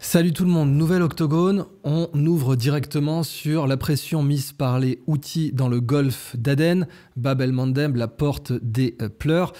Salut tout le monde, Nouvelle octogone, on ouvre directement sur la pression mise par les outils dans le golfe d'Aden, Babel el la porte des euh, pleurs.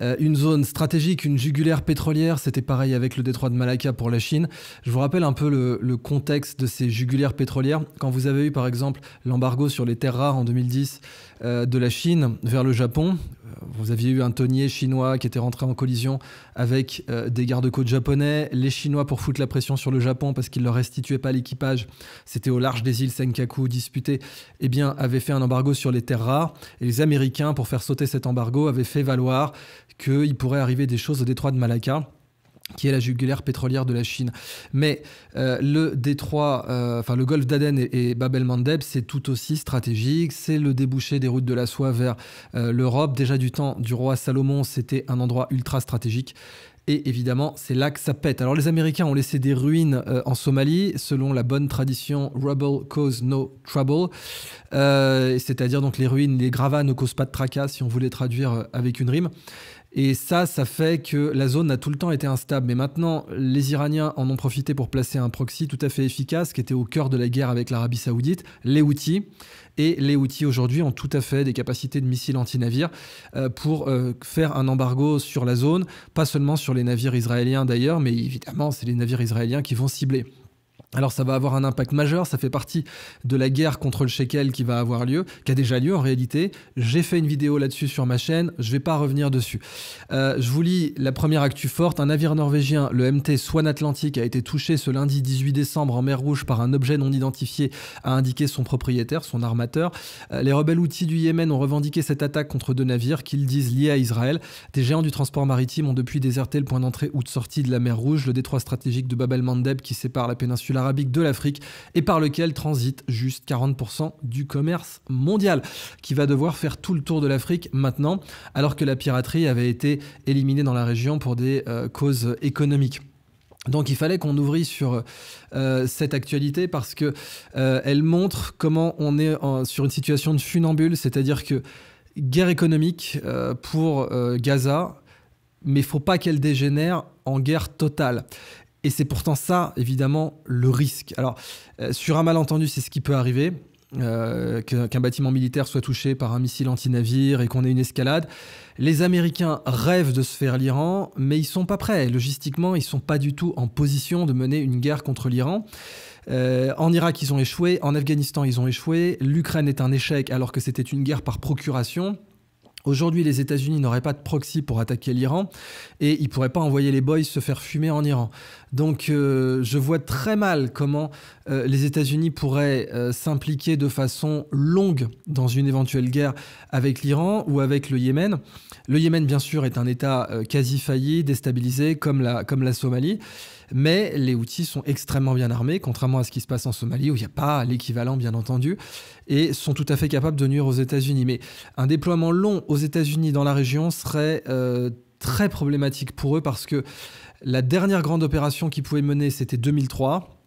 Euh, une zone stratégique, une jugulaire pétrolière, c'était pareil avec le détroit de Malacca pour la Chine. Je vous rappelle un peu le, contexte de ces jugulaires pétrolières. Quand vous avez eu par exemple l'embargo sur les terres rares en 2010 euh, de la Chine vers le Japon, euh, vous aviez eu un tonnier chinois qui était rentré en collision avec des gardes-côtes japonais, les Chinois pour foutre la pression sur le Japon parce qu'ils ne leur restituaient pas l'équipage, c'était au large des îles Senkaku disputées, eh bien, avaient fait un embargo sur les terres rares, et les Américains, pour faire sauter cet embargo, avaient fait valoir qu'il pourrait arriver des choses au détroit de Malacca qui est la jugulaire pétrolière de la Chine. Mais euh, le détroit, euh, enfin le golfe d'Aden et, Babel Bab el-Mandeb, c'est tout aussi stratégique. C'est le débouché des routes de la soie vers euh, l'Europe. Déjà du temps du roi Salomon, c'était un endroit ultra stratégique. Et évidemment, c'est là que ça pète. Alors les Américains ont laissé des ruines en Somalie, selon la bonne tradition Rubble cause no trouble, c'est-à-dire donc les ruines, les gravats ne causent pas de tracas, si on voulait traduire avec une rime. Et ça, ça fait que la zone a tout le temps été instable. Mais maintenant, les Iraniens en ont profité pour placer un proxy tout à fait efficace qui était au cœur de la guerre avec l'Arabie Saoudite, les outils. Et les outils aujourd'hui ont tout à fait des capacités de missiles anti-navires euh, pour euh, faire un embargo sur la zone, pas seulement sur les navires israéliens d'ailleurs, mais évidemment, c'est les navires israéliens qui vont cibler. Alors ça va avoir un impact majeur, ça fait partie de la guerre contre le shekel qui va avoir lieu, qui a déjà lieu en réalité. J'ai fait une vidéo là-dessus sur ma chaîne, je ne vais pas revenir dessus. Euh, je vous lis la première actu forte. Un navire norvégien, le MT Swan Atlantic, a été touché ce lundi 18 décembre en mer Rouge par un objet non identifié, a indiqué son propriétaire, son armateur. Euh, les rebelles outils du Yémen ont revendiqué cette attaque contre deux navires qu'ils disent liés à Israël. Des géants du transport maritime ont depuis déserté le point d'entrée ou de sortie de la mer Rouge, le détroit stratégique de Babel mandeb qui sépare la péninsule arabique de l'Afrique et par lequel transite juste 40% du commerce mondial, qui va devoir faire tout le tour de l'Afrique maintenant, alors que la piraterie avait été éliminée dans la région pour des euh, causes économiques. Donc il fallait qu'on ouvrit sur euh, cette actualité parce que euh, elle montre comment on est sur une situation de funambule, c'est-à-dire que guerre économique pour Gaza, mais faut pas qu'elle dégénère en guerre totale. Et c'est pourtant ça, évidemment, le risque. Alors, euh, sur un malentendu, c'est ce qui peut arriver. Euh, qu'un bâtiment militaire soit touché par un missile anti-navire et qu'on ait une escalade. Les Américains rêvent de se faire l'Iran, mais ils sont pas prêts. Logistiquement, ils sont pas du tout en position de mener une guerre contre l'Iran. Euh, en Irak, ils ont échoué. En Afghanistan, ils ont échoué. L'Ukraine est un échec alors que c'était une guerre par procuration. Aujourd'hui, les États-Unis n'auraient pas de proxy pour attaquer l'Iran et ils ne pourraient pas envoyer les boys se faire fumer en Iran. Donc euh, je vois très mal comment euh, les États-Unis pourraient euh, s'impliquer de façon longue dans une éventuelle guerre avec l'Iran ou avec le Yémen. Le Yémen, bien sûr, est un État quasi failli, déstabilisé, comme la, comme la Somalie. Mais les outils sont extrêmement bien armés, contrairement à ce qui se passe en Somalie, où il n'y a pas l'équivalent, bien entendu, et sont tout à fait capables de nuire aux États-Unis. Mais un déploiement long aux États-Unis dans la région serait très problématique pour eux parce que la dernière grande opération qu'ils pouvaient mener, c'était 2003.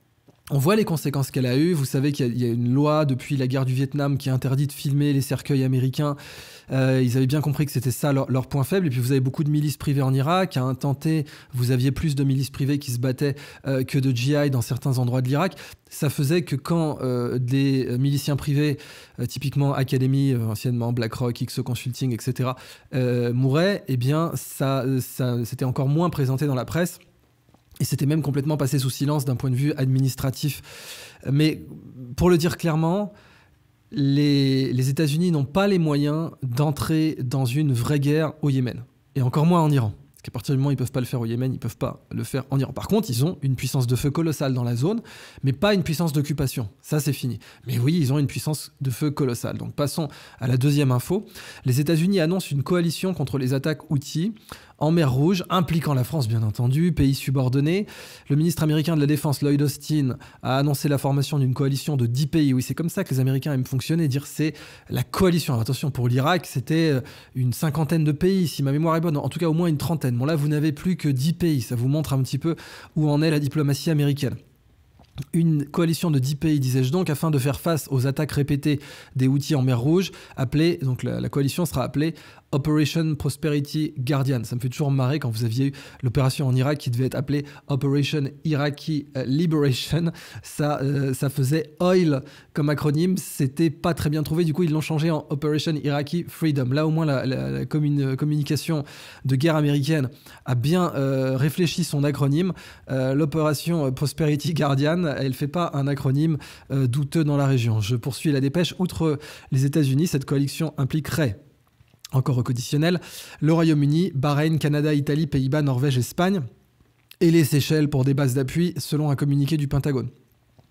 On voit les conséquences qu'elle a eues. Vous savez qu'il y, a une loi depuis la guerre du Vietnam qui interdit de filmer les cercueils américains. Euh, ils avaient bien compris que c'était ça leur, point faible. Et puis vous avez beaucoup de milices privées en Irak. À un tenté, vous aviez plus de milices privées qui se battaient euh, que de GI dans certains endroits de l'Irak. Ça faisait que quand euh, des miliciens privés, typiquement Academy, anciennement BlackRock, XO Consulting, etc., mouraient, eh bien, ça, ça c'était encore moins présenté dans la presse. Et c'était même complètement passé sous silence d'un point de vue administratif. Mais pour le dire clairement, les, États-Unis n'ont pas les moyens d'entrer dans une vraie guerre au Yémen, et encore moins en Iran. Parce qu'à partir du moment où ils ne peuvent pas le faire au Yémen, ils ne peuvent pas le faire en Iran. Par contre, ils ont une puissance de feu colossale dans la zone, mais pas une puissance d'occupation. Ça, c'est fini. Mais oui, ils ont une puissance de feu colossale. Donc passons à la deuxième info. Les États-Unis annoncent une coalition contre les attaques outils en mer Rouge, impliquant la France bien entendu, pays subordonné. Le ministre américain de la Défense, Lloyd Austin, a annoncé la formation d'une coalition de 10 pays. Oui, c'est comme ça que les Américains aiment fonctionner, dire c'est la coalition. Alors, attention, pour l'Irak, c'était euh, une cinquantaine de pays, si ma mémoire est bonne, en tout cas au moins une trentaine. Bon là, vous n'avez plus que 10 pays, ça vous montre un petit peu où en est la diplomatie américaine. Une coalition de 10 pays, disais-je donc, afin de faire face aux attaques répétées des outils en mer Rouge, appelée, donc la, coalition sera appelée Operation Prosperity Guardian. Ça me fait toujours marrer quand vous aviez eu l'opération en Irak qui devait être appelée Operation Iraqi Liberation. Ça, euh, ça faisait OIL comme acronyme, c'était pas très bien trouvé, du coup ils l'ont changé en Operation Iraqi Freedom. Là au moins la, communication de guerre américaine a bien euh, réfléchi son acronyme. Euh, l'opération Prosperity Guardian, elle ne fait pas un acronyme euh, douteux dans la région. Je poursuis la dépêche. Outre les États-Unis, cette coalition impliquerait encore au conditionnel, le Royaume-Uni, Bahreïn, Canada, Italie, Pays-Bas, Norvège, Espagne et les Seychelles pour des bases d'appui, selon un communiqué du Pentagone.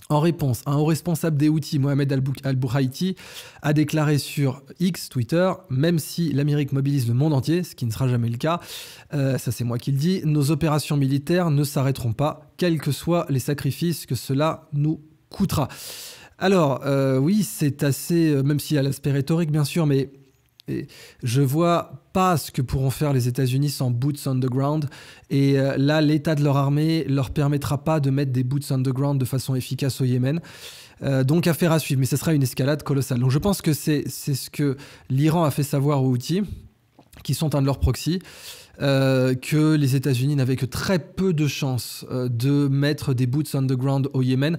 En réponse, un haut responsable des outils, Mohamed al bouhaïti a déclaré sur X, Twitter, même si l'Amérique mobilise le monde entier, ce qui ne sera jamais le cas, euh, ça c'est moi qui le dis, nos opérations militaires ne s'arrêteront pas, quels que soient les sacrifices que cela nous coûtera. Alors, euh, oui, c'est assez, euh, même s'il y a l'aspect rhétorique bien sûr, mais et je vois pas ce que pourront faire les États-Unis sans boots on the ground. Et euh, là, l'état de leur armée leur permettra pas de mettre des boots on the ground de façon efficace au Yémen. Euh, donc affaire à suivre, mais ce sera une escalade colossale. Donc je pense que c'est ce que l'Iran a fait savoir aux outils, qui sont un de leurs proxys. Euh, que les États-Unis n'avaient que très peu de chances de mettre des boots on the ground au Yémen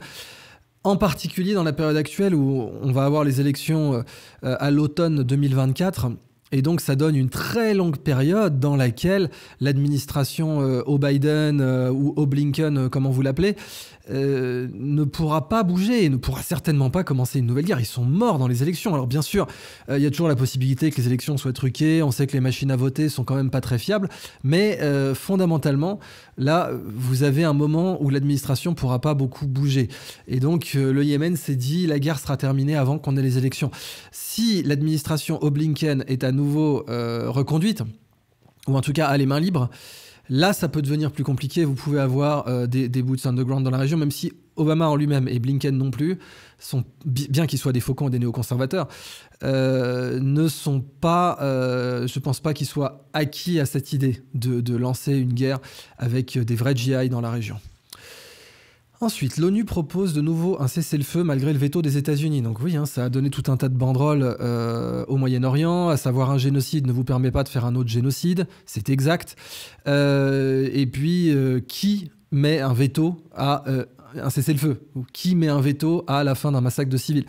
en particulier dans la période actuelle où on va avoir les élections euh, euh, à l'automne 2024. Et donc ça donne une très longue période dans laquelle l'administration euh, O'Biden Biden ou O'Blinken, comme comment vous l'appelez, euh, ne pourra pas bouger et ne pourra certainement pas commencer une nouvelle guerre. Ils sont morts dans les élections. Alors bien sûr, euh, il y a toujours la possibilité que les élections soient truquées. On sait que les machines à voter sont quand même pas très fiables. Mais euh, fondamentalement, là, vous avez un moment où l'administration pourra pas beaucoup bouger. Et donc le Yémen s'est dit la guerre sera terminée avant qu'on ait les élections. Si l'administration Oblinken est à nouveau reconduite, ou en tout cas à les mains libres, Là, ça peut devenir plus compliqué. Vous pouvez avoir euh, des, boots underground dans la région, même si Obama en lui-même et Blinken non plus, sont, bien qu'ils soient des faucons et des néoconservateurs, euh, ne sont pas, euh, je pense pas qu'ils soient acquis à cette idée de lancer une guerre avec des vrais GI dans la région. Ensuite, l'ONU propose de nouveau un cessez-le-feu malgré le veto des États-Unis. Donc oui, hein, ça a donné tout un tas de banderoles euh, au Moyen-Orient, à savoir un génocide ne vous permet pas de faire un autre génocide, c'est exact. Euh, et puis, euh, qui met un veto à un cessez-le-feu Ou qui met un veto à la fin d'un massacre de civils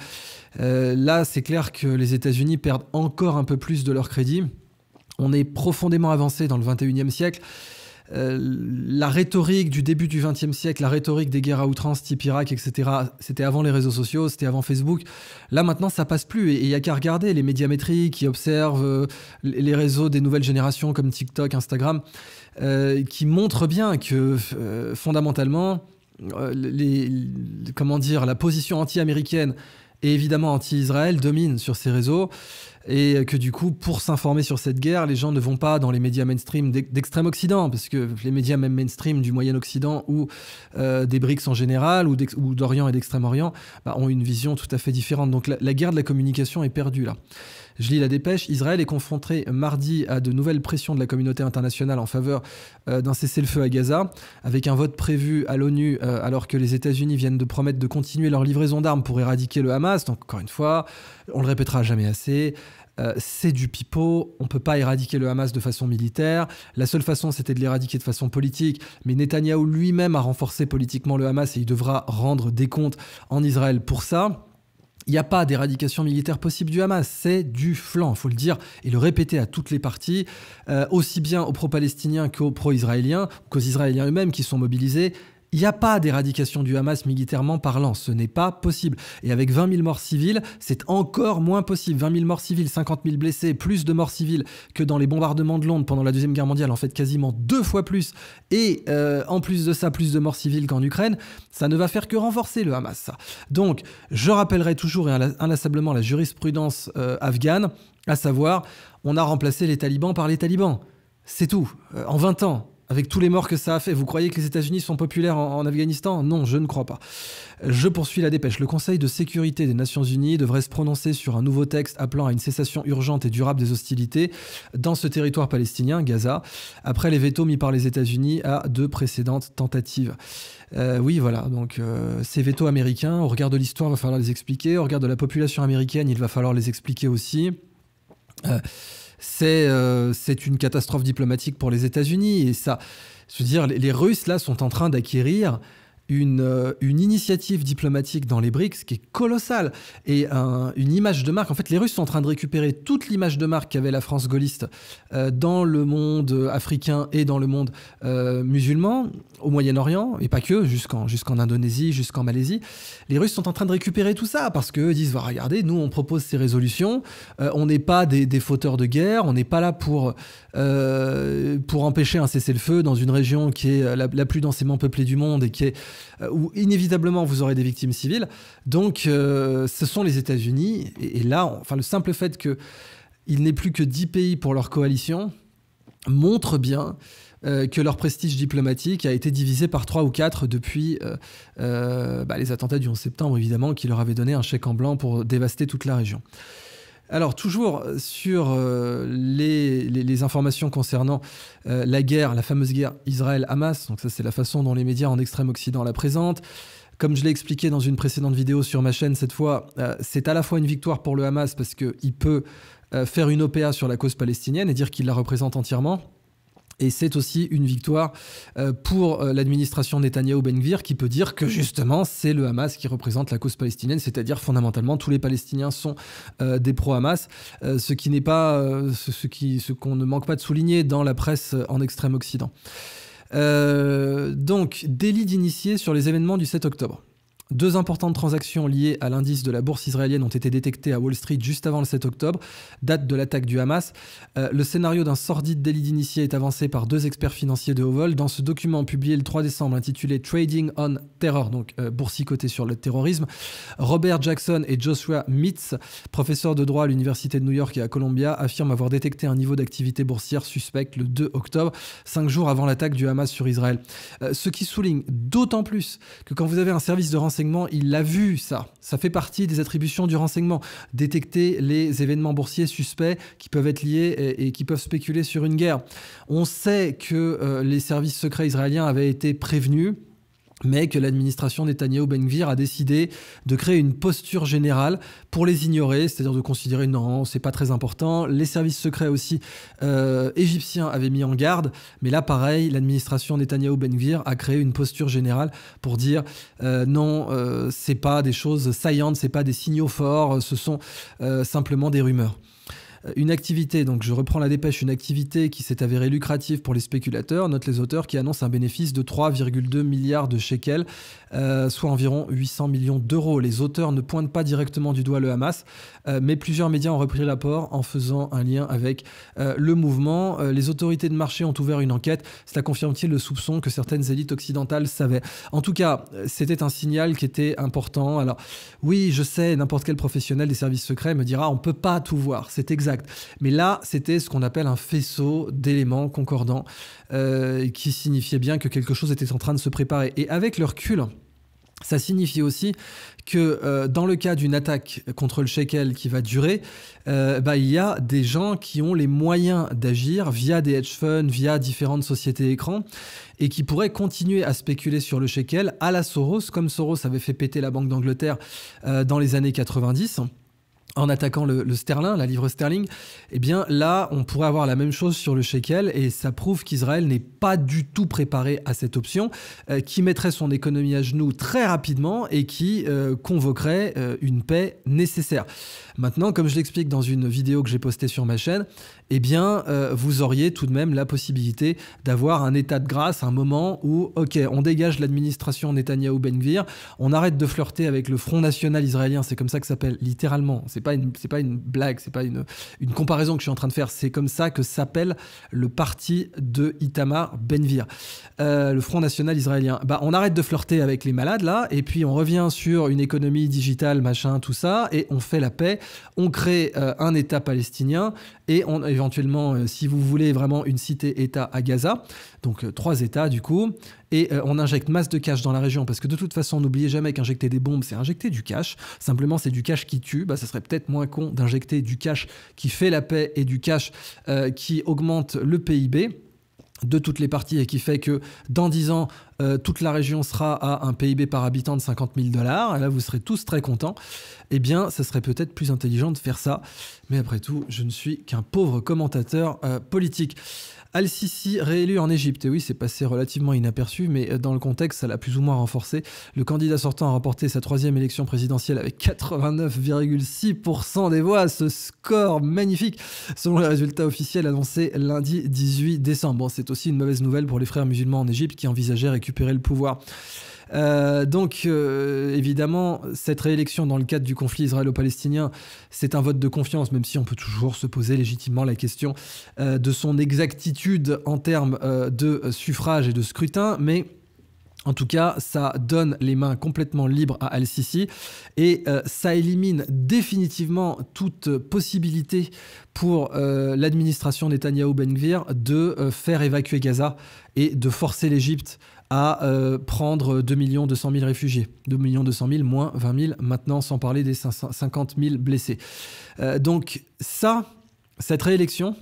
Là, c'est clair que les États-Unis perdent encore un peu plus de leur crédit. On est profondément avancé dans le 21e siècle. Euh, la rhétorique du début du XXe siècle, la rhétorique des guerres à outrance type Irak, etc., c'était avant les réseaux sociaux, c'était avant Facebook. Là maintenant, ça passe plus. Et il n'y a qu'à regarder les médiamétries qui observent euh, les réseaux des nouvelles générations comme TikTok, Instagram, euh, qui montrent bien que fondamentalement, comment dire, la position anti-américaine et évidemment anti-Israël domine sur ces réseaux et que du coup, pour s'informer sur cette guerre, les gens ne vont pas dans les médias mainstream d'extrême occident, parce que les médias même mainstream du Moyen Occident ou euh, des BRICS en général, ou d'Orient et d'Extrême-Orient, bah, ont une vision tout à fait différente. Donc la guerre de la communication est perdue là. Je lis la dépêche. Israël est confronté mardi à de nouvelles pressions de la communauté internationale en faveur euh, d'un cessez-le-feu à Gaza, avec un vote prévu à l'ONU euh, alors que les États-Unis viennent de promettre de continuer leur livraison d'armes pour éradiquer le Hamas. Donc encore une fois, on le répétera jamais assez. Euh, c'est du pipeau, on ne peut pas éradiquer le Hamas de façon militaire, la seule façon c'était de l'éradiquer de façon politique, mais Netanyahu lui-même a renforcé politiquement le Hamas et il devra rendre des comptes en Israël pour ça. Il n'y a pas d'éradication militaire possible du Hamas, c'est du flanc, il faut le dire et le répéter à toutes les parties, euh, aussi bien aux pro-palestiniens qu'aux pro-israéliens, qu'aux Israéliens eux-mêmes qui sont mobilisés. Il n'y a pas d'éradication du Hamas militairement parlant, ce n'est pas possible. Et avec 20 000 morts civiles, c'est encore moins possible. 20 000 morts civiles, 50 000 blessés, plus de morts civiles que dans les bombardements de Londres pendant la Deuxième Guerre mondiale, en fait quasiment deux fois plus. Et euh, en plus de ça, plus de morts civiles qu'en Ukraine, ça ne va faire que renforcer le Hamas. Donc, je rappellerai toujours et inlassablement la jurisprudence euh, afghane, à savoir, on a remplacé les talibans par les talibans. C'est tout, euh, en 20 ans avec tous les morts que ça a fait, vous croyez que les États-Unis sont populaires en, Afghanistan Non, je ne crois pas. Je poursuis la dépêche. Le Conseil de sécurité des Nations Unies devrait se prononcer sur un nouveau texte appelant à une cessation urgente et durable des hostilités dans ce territoire palestinien, Gaza, après les vétos mis par les États-Unis à deux précédentes tentatives. Euh, oui, voilà, donc euh, ces vétos américains, au regard de l'histoire, il va falloir les expliquer. Au regard de la population américaine, il va falloir les expliquer aussi. Euh, euh, c'est une catastrophe diplomatique pour les États-Unis. Et ça, se dire, les Russes, là, sont en train d'acquérir une, euh, une, initiative diplomatique dans les BRICS qui est colossale et une image de marque. En fait, les Russes sont en train de récupérer toute l'image de marque qu'avait la France gaulliste euh, dans le monde euh, africain et dans le monde musulman, au Moyen-Orient, et pas que, jusqu'en jusqu'en Indonésie, jusqu'en Malaisie. Les Russes sont en train de récupérer tout ça parce qu'ils disent, bah, regardez, nous, on propose ces résolutions, on n'est pas des, des, fauteurs de guerre, on n'est pas là pour... Euh, pour empêcher un cessez-le-feu dans une région qui est la, plus densément peuplée du monde et qui est euh, où inévitablement vous aurez des victimes civiles. Donc, euh, ce sont les États-Unis. Et, là, enfin, le simple fait que il n'est plus que 10 pays pour leur coalition montre bien que leur prestige diplomatique a été divisé par 3 ou 4 depuis bah, les attentats du 11 septembre, évidemment, qui leur avaient donné un chèque en blanc pour dévaster toute la région. Alors toujours euh, sur euh, les, informations concernant euh, la guerre, la fameuse guerre Israël-Hamas, donc ça c'est la façon dont les médias en extrême occident la présentent. Comme je l'ai expliqué dans une précédente vidéo sur ma chaîne cette fois, c'est à la fois une victoire pour le Hamas parce qu'il peut faire une OPA sur la cause palestinienne et dire qu'il la représente entièrement, et c'est aussi une victoire euh, pour euh, l'administration Netanyahu ben Gvir qui peut dire que justement c'est le Hamas qui représente la cause palestinienne, c'est-à-dire fondamentalement tous les Palestiniens sont euh, des pro-Hamas, ce qui n'est pas ce, qu'on ne manque pas de souligner dans la presse en extrême Occident. donc délit d'initié sur les événements du 7 octobre. Deux importantes transactions liées à l'indice de la bourse israélienne ont été détectées à Wall Street juste avant le 7 octobre, date de l'attaque du Hamas. Euh, le scénario d'un sordide délit d'initié est avancé par deux experts financiers de haut vol dans ce document publié le 3 décembre intitulé Trading on Terror, donc euh, boursicoté sur le terrorisme. Robert Jackson et Joshua Mitz, professeurs de droit à l'Université de New York et à Columbia, affirment avoir détecté un niveau d'activité boursière suspecte le 2 octobre, cinq jours avant l'attaque du Hamas sur Israël. Euh, ce qui souligne d'autant plus que quand vous avez un service de renseignement il l'a vu, ça. Ça fait partie des attributions du renseignement. Détecter les événements boursiers suspects qui peuvent être liés et, qui peuvent spéculer sur une guerre. On sait que euh, les services secrets israéliens avaient été prévenus mais que l'administration Netanyahu-Benvir a décidé de créer une posture générale pour les ignorer, c'est-à-dire de considérer non, c'est pas très important. Les services secrets aussi euh, égyptiens avaient mis en garde, mais là pareil, l'administration Netanyahu-Benvir a créé une posture générale pour dire euh, non, euh, c'est pas des choses saillantes, c'est pas des signaux forts, ce sont simplement des rumeurs. Une activité, donc je reprends la dépêche, une activité qui s'est avérée lucrative pour les spéculateurs, note les auteurs qui annoncent un bénéfice de 3,2 milliards de shekels, euh, soit environ 800 millions d'euros. Les auteurs ne pointent pas directement du doigt le Hamas, euh, mais plusieurs médias ont repris l'apport en faisant un lien avec euh, le mouvement. les autorités de marché ont ouvert une enquête. Cela confirme-t-il le soupçon que certaines élites occidentales savaient En tout cas, c'était un signal qui était important. Alors oui, je sais, n'importe quel professionnel des services secrets me dira on ne peut pas tout voir, c'est exact. Mais là, c'était ce qu'on appelle un faisceau d'éléments concordants euh, qui signifiait bien que quelque chose était en train de se préparer. Et avec le recul, ça signifie aussi que euh, dans le cas d'une attaque contre le shekel qui va durer, euh, bah, il y a des gens qui ont les moyens d'agir via des hedge funds, via différentes sociétés écrans, et qui pourraient continuer à spéculer sur le shekel à la Soros, comme Soros avait fait péter la Banque d'Angleterre dans les années 90 en attaquant le, sterling, la livre sterling, eh bien là, on pourrait avoir la même chose sur le shekel et ça prouve qu'Israël n'est pas du tout préparé à cette option, euh, qui mettrait son économie à genoux très rapidement et qui euh, convoquerait euh, une paix nécessaire. Maintenant, comme je l'explique dans une vidéo que j'ai postée sur ma chaîne, eh bien, vous auriez tout de même la possibilité d'avoir un état de grâce, un moment où, ok, on dégage l'administration Netanyahou-Ben-Gvir, on arrête de flirter avec le Front National israélien, c'est comme ça que ça s'appelle littéralement, c'est c'est pas une blague, c'est pas une, comparaison que je suis en train de faire. C'est comme ça que s'appelle le parti de Itamar Benvir, euh, le Front National israélien. Bah, on arrête de flirter avec les malades là, et puis on revient sur une économie digitale, machin, tout ça, et on fait la paix. On crée euh, un État palestinien et on, éventuellement, euh, si vous voulez vraiment une cité-État à Gaza, donc euh, trois États du coup, et euh, on injecte masse de cash dans la région parce que de toute façon n'oubliez jamais qu'injecter des bombes c'est injecter du cash simplement c'est du cash qui tue bah ça serait peut-être moins con d'injecter du cash qui fait la paix et du cash qui augmente le PIB de toutes les parties et qui fait que dans 10 ans, euh, toute la région sera à un PIB par habitant de 50 000 dollars, là vous serez tous très contents, eh bien ça serait peut-être plus intelligent de faire ça. Mais après tout, je ne suis qu'un pauvre commentateur euh, politique. Al-Sisi réélu en Égypte. Et oui, c'est passé relativement inaperçu, mais euh, dans le contexte, ça l'a plus ou moins renforcé. Le candidat sortant a remporté sa troisième élection présidentielle avec 89,6% des voix. Ce score magnifique, selon les résultats officiels annoncés lundi 18 décembre. Bon, c'est aussi une mauvaise nouvelle pour les frères musulmans en Égypte qui envisageaient récupérer le pouvoir. Euh, donc, euh, évidemment, cette réélection dans le cadre du conflit israélo-palestinien, c'est un vote de confiance, même si on peut toujours se poser légitimement la question euh, de son exactitude en termes de suffrage et de scrutin, mais... En tout cas, ça donne les mains complètement libres à Al-Sisi et ça élimine définitivement toute possibilité pour l'administration Netanyahu Ben Gvir de faire évacuer Gaza et de forcer l'Égypte à euh, prendre 2 200 000 réfugiés. 2 200 000 moins 20 000 maintenant, sans parler des 50 000 blessés. Euh, donc ça, cette réélection,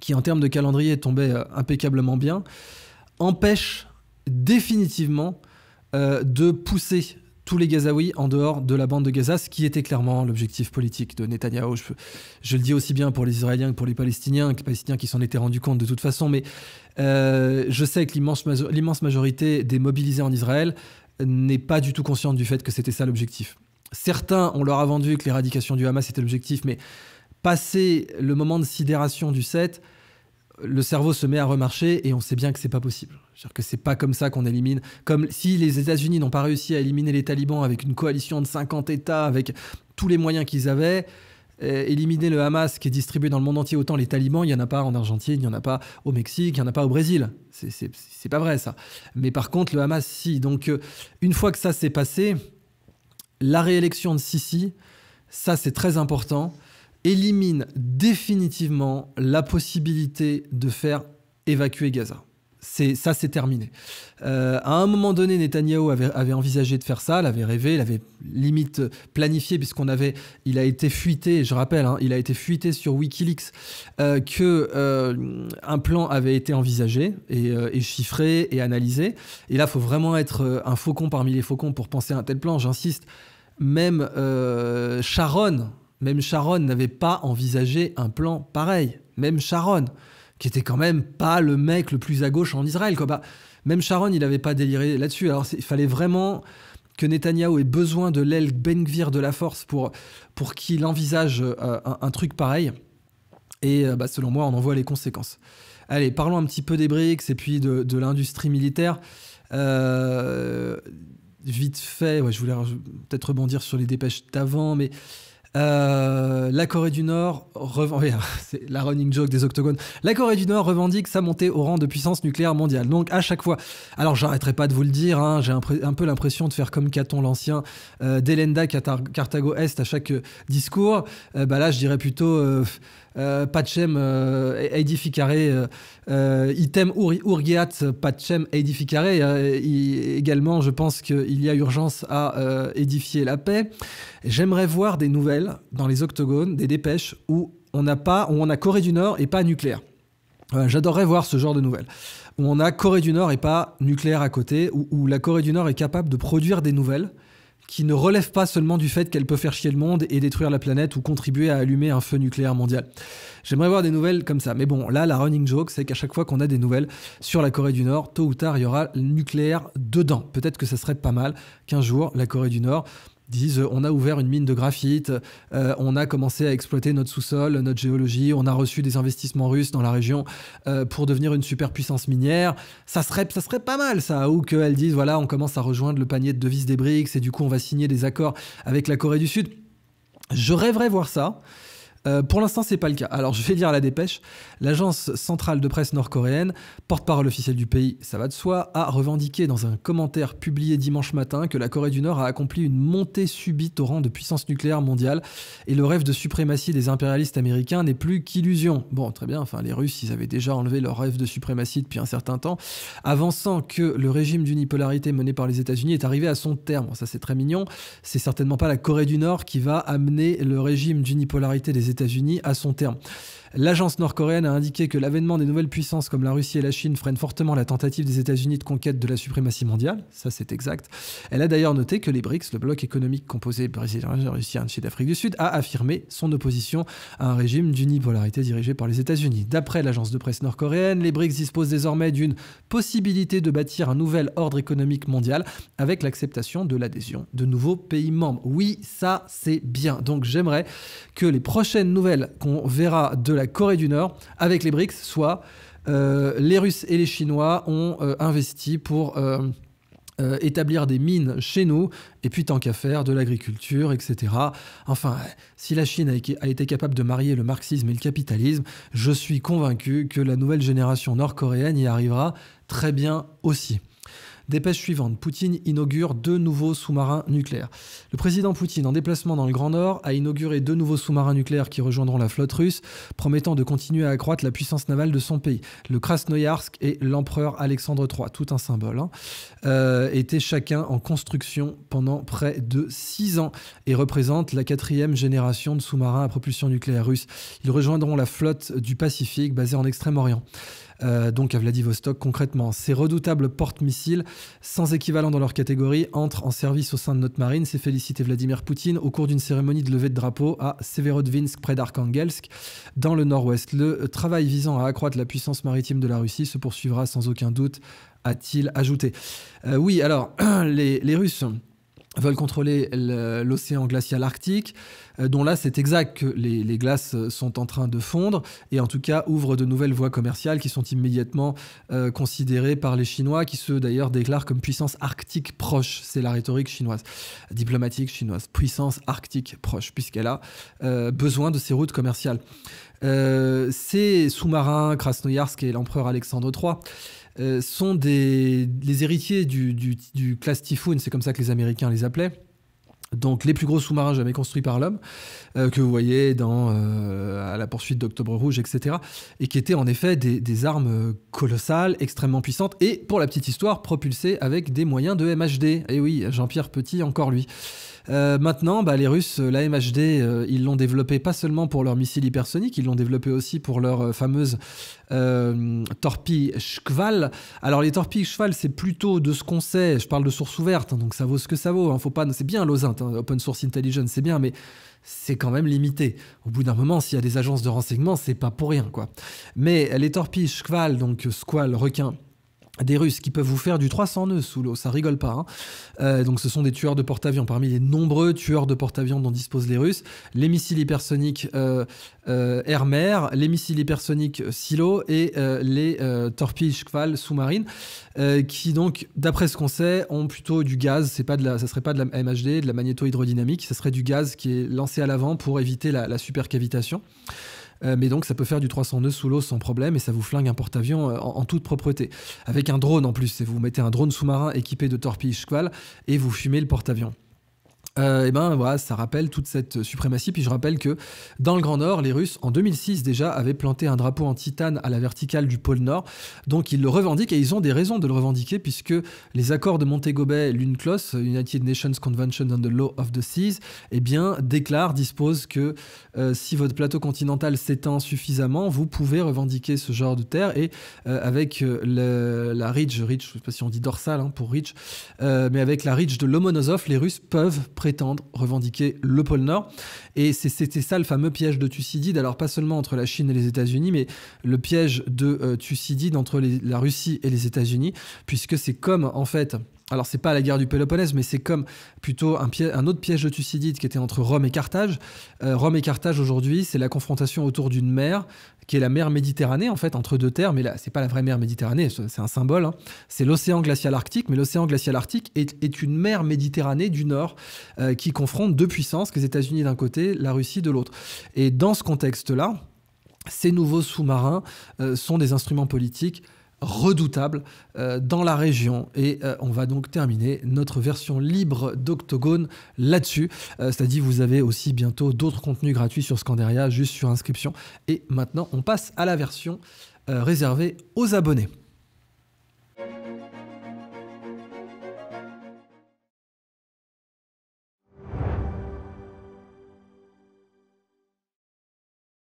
qui en termes de calendrier tombait euh, impeccablement bien, empêche définitivement de pousser tous les Gazaouis en dehors de la bande de Gaza, ce qui était clairement l'objectif politique de Netanyahou. Je, le dis aussi bien pour les Israéliens que pour les Palestiniens, les Palestiniens qui s'en étaient rendus compte de toute façon, mais euh, je sais que l'immense majorité des mobilisés en Israël n'est pas du tout consciente du fait que c'était ça l'objectif. Certains, on leur a vendu que l'éradication du Hamas était l'objectif, mais passé le moment de sidération du 7, le cerveau se met à remarcher et on sait bien que c'est pas possible. cest dire que c'est pas comme ça qu'on élimine. Comme si les États-Unis n'ont pas réussi à éliminer les talibans avec une coalition de 50 États, avec tous les moyens qu'ils avaient, eh, éliminer le Hamas qui est distribué dans le monde entier, autant les talibans, il n'y en a pas en Argentine, il n'y en a pas au Mexique, il n'y en a pas au Brésil. C'est pas vrai ça. Mais par contre, le Hamas, si. Donc, euh, une fois que ça s'est passé, la réélection de Sisi, ça c'est très important élimine définitivement la possibilité de faire évacuer Gaza. C'est, ça, c'est terminé. Euh, à un moment donné, Netanyahu avait, envisagé de faire ça, l'avait rêvé, l'avait limite planifié, puisqu'on avait, il a été fuité, je rappelle, hein, il a été fuité sur Wikileaks euh, que euh, un plan avait été envisagé et, euh, et chiffré et analysé. Et là, il faut vraiment être un faucon parmi les faucons pour penser à un tel plan. J'insiste, même Sharon, même Sharon n'avait pas envisagé un plan pareil. Même Sharon, qui était quand même pas le mec le plus à gauche en Israël. Quoi. Bah, même Sharon, il n'avait pas déliré là-dessus. Alors il fallait vraiment que Netanyahu ait besoin de l'aile Ben-Gvir de la force pour, pour qu'il envisage euh, un, truc pareil. Et euh, bah, selon moi, on en voit les conséquences. Allez, parlons un petit peu des BRICS et puis de, l'industrie militaire. Euh, vite fait, ouais, je voulais peut-être rebondir sur les dépêches d'avant, mais euh, la Corée du Nord, revendique, c'est la running joke des octogones. La Corée du Nord revendique sa montée au rang de puissance nucléaire mondiale. Donc à chaque fois, alors j'arrêterai pas de vous le dire, hein, j'ai un, peu l'impression de faire comme Caton l'Ancien, euh, d'Elenda Carthago Est à chaque euh, discours. Bah là, je dirais plutôt euh, Pachem, euh, euh, euh, item Urgiat, Pachem, Edificare. également, je pense qu'il y a urgence à édifier la paix. J'aimerais voir des nouvelles dans les octogones, des dépêches où on n'a pas, où on a Corée du Nord et pas nucléaire. J'adorerais voir ce genre de nouvelles. Où on a Corée du Nord et pas nucléaire à côté, où la Corée du Nord est capable de produire des nouvelles qui ne relève pas seulement du fait qu'elle peut faire chier le monde et détruire la planète ou contribuer à allumer un feu nucléaire mondial. J'aimerais voir des nouvelles comme ça. Mais bon, là, la running joke, c'est qu'à chaque fois qu'on a des nouvelles sur la Corée du Nord, tôt ou tard, il y aura le nucléaire dedans. Peut-être que ça serait pas mal qu'un jour, la Corée du Nord disent on a ouvert une mine de graphite, euh, on a commencé à exploiter notre sous-sol, notre géologie, on a reçu des investissements russes dans la région euh, pour devenir une superpuissance minière. Ça serait, ça serait pas mal ça, ou qu'elles disent voilà on commence à rejoindre le panier de devises des BRICS et du coup on va signer des accords avec la Corée du Sud. Je rêverais voir ça. Euh, pour l'instant, c'est pas le cas. Alors, je vais lire la dépêche. L'agence centrale de presse nord-coréenne, porte-parole officielle du pays, ça va de soi, a revendiqué dans un commentaire publié dimanche matin que la Corée du Nord a accompli une montée subite au rang de puissance nucléaire mondiale et le rêve de suprématie des impérialistes américains n'est plus qu'illusion. Bon, très bien, enfin, les Russes, ils avaient déjà enlevé leur rêve de suprématie depuis un certain temps, avançant que le régime d'unipolarité mené par les États-Unis est arrivé à son terme. ça, c'est très mignon. C'est certainement pas la Corée du Nord qui va amener le régime d'unipolarité des États-Unis États-Unis à son terme. L'agence nord-coréenne a indiqué que l'avènement des nouvelles puissances comme la Russie et la Chine freine fortement la tentative des États-Unis de conquête de la suprématie mondiale. Ça, c'est exact. Elle a d'ailleurs noté que les BRICS, le bloc économique composé Brésil, Russie, Chine, d'Afrique du Sud, a affirmé son opposition à un régime d'unipolarité dirigé par les États-Unis. D'après l'agence de presse nord-coréenne, les BRICS disposent désormais d'une possibilité de bâtir un nouvel ordre économique mondial avec l'acceptation de l'adhésion de nouveaux pays membres. Oui, ça, c'est bien. Donc, j'aimerais que les prochaines nouvelle qu'on verra de la Corée du Nord avec les BRICS soit euh, les Russes et les Chinois ont euh, investi pour euh, établir des mines chez nous, et puis tant qu'à faire, de l'agriculture, etc. Enfin, si la Chine a été capable de marier le marxisme et le capitalisme, je suis convaincu que la nouvelle génération nord-coréenne y arrivera très bien aussi. Dépêche suivante, Poutine inaugure deux nouveaux sous-marins nucléaires. Le président Poutine, en déplacement dans le Grand Nord, a inauguré deux nouveaux sous-marins nucléaires qui rejoindront la flotte russe, promettant de continuer à accroître la puissance navale de son pays. Le Krasnoyarsk et l'empereur Alexandre III, tout un symbole, hein, euh, étaient chacun en construction pendant près de six ans et représentent la quatrième génération de sous-marins à propulsion nucléaire russe. Ils rejoindront la flotte du Pacifique basée en Extrême-Orient. Euh, donc à Vladivostok concrètement. Ces redoutables porte-missiles, sans équivalent dans leur catégorie, entrent en service au sein de notre marine. C'est félicité Vladimir Poutine au cours d'une cérémonie de levée de drapeau à Severodvinsk près d'Arkhangelsk, dans le nord-ouest. Le travail visant à accroître la puissance maritime de la Russie se poursuivra sans aucun doute, a-t-il ajouté. Euh, oui, alors, les Russes veulent contrôler l'océan glacial arctique. Euh, dont là c'est exact que les, glaces euh, sont en train de fondre et en tout cas ouvrent de nouvelles voies commerciales qui sont immédiatement euh, considérées par les Chinois, qui se d'ailleurs déclarent comme puissance arctique proche. C'est la rhétorique chinoise, diplomatique chinoise, puissance arctique proche, puisqu'elle a besoin de ces routes commerciales. ces sous-marins, Krasnoyarsk et l'empereur Alexandre III, sont des, les héritiers du, classe typhoon, c'est comme ça que les Américains les appelaient, donc les plus gros sous-marins jamais construits par l'homme, euh, que vous voyez dans euh, à la poursuite d'Octobre Rouge, etc., et qui étaient en effet des, armes colossales, extrêmement puissantes, et pour la petite histoire, propulsées avec des moyens de MHD. Et eh oui, Jean-Pierre Petit, encore lui. Euh, maintenant, bah, les Russes, la MHD, ils l'ont développée pas seulement pour leurs missiles hypersoniques, ils l'ont développée aussi pour leur euh, fameuse torpille Shkval. Alors les torpilles Shkval, c'est plutôt de ce qu'on sait, je parle de source ouverte, hein, donc ça vaut ce que ça vaut, hein. faut pas, c'est bien l'osinte, open source intelligence, c'est bien, mais c'est quand même limité. Au bout d'un moment, s'il y a des agences de renseignement, c'est pas pour rien, quoi. Mais les torpilles, Squal, donc Squal, requin, des Russes qui peuvent vous faire du 300 nœuds sous l'eau, ça rigole pas. Hein. Euh, donc ce sont des tueurs de porte-avions. Parmi les nombreux tueurs de porte-avions dont disposent les Russes, les missiles hypersoniques euh, euh air les missiles hypersoniques euh, silo et les torpilles cheval sous-marines, qui donc, d'après ce qu'on sait, ont plutôt du gaz. C'est pas de la, ça serait pas de la MHD, de la magnéto-hydrodynamique, ça serait du gaz qui est lancé à l'avant pour éviter la, la supercavitation. Euh, mais donc ça peut faire du 300 nœuds sous l'eau sans problème et ça vous flingue un porte-avions euh, en, toute propreté. Avec un drone en plus, vous mettez un drone sous-marin équipé de torpilles squales et vous fumez le porte-avions. Euh, et ben voilà, ça rappelle toute cette suprématie. Puis je rappelle que dans le Grand Nord, les Russes, en 2006 déjà, avaient planté un drapeau en titane à la verticale du pôle Nord. Donc ils le revendiquent et ils ont des raisons de le revendiquer puisque les accords de Montego Bay, l'UNCLOS, United Nations Convention on the Law of the Seas, eh bien déclare, dispose que euh, si votre plateau continental s'étend suffisamment, vous pouvez revendiquer ce genre de terre. Et euh, avec la ridge, ridge, je sais pas si on dit dorsale hein, pour ridge, mais avec la ridge de Lomonosov, les Russes peuvent prétendre, revendiquer le pôle Nord. Et c'était ça le fameux piège de Thucydide, alors pas seulement entre la Chine et les États-Unis, mais le piège de euh, Thucydide entre la Russie et les États-Unis, puisque c'est comme en fait alors c'est pas la guerre du Péloponnèse, mais c'est comme plutôt un, autre piège de Thucydide qui était entre Rome et Carthage. Euh, Rome et Carthage aujourd'hui, c'est la confrontation autour d'une mer qui est la mer Méditerranée en fait entre deux terres, mais là n'est pas la vraie mer Méditerranée, c'est un symbole. Hein. C'est l'océan glacial arctique, mais l'océan glacial arctique est, une mer Méditerranée du Nord euh, qui confronte deux puissances, les États-Unis d'un côté, la Russie de l'autre. Et dans ce contexte-là, ces nouveaux sous-marins euh, sont des instruments politiques redoutable euh, dans la région. Et euh, on va donc terminer notre version libre d'Octogone là-dessus. Euh, c'est-à-dire vous avez aussi bientôt d'autres contenus gratuits sur Scandaria juste sur inscription. Et maintenant, on passe à la version réservée aux abonnés.